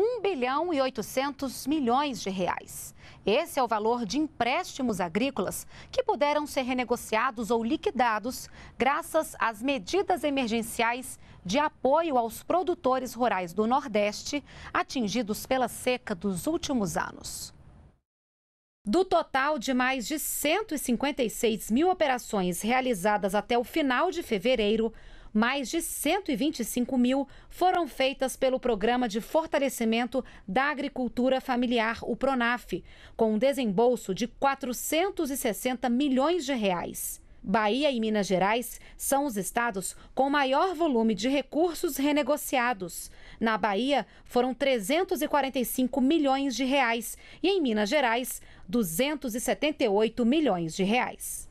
1 bilhão e 800 milhões de reais. Esse é o valor de empréstimos agrícolas que puderam ser renegociados ou liquidados graças às medidas emergenciais de apoio aos produtores rurais do Nordeste atingidos pela seca dos últimos anos. Do total de mais de 156 mil operações realizadas até o final de fevereiro, mais de 125 mil foram feitas pelo Programa de Fortalecimento da Agricultura Familiar, o PRONAF, com um desembolso de 460 milhões de reais. Bahia e Minas Gerais são os estados com maior volume de recursos renegociados. Na Bahia, foram 345 milhões de reais e em Minas Gerais, 278 milhões de reais.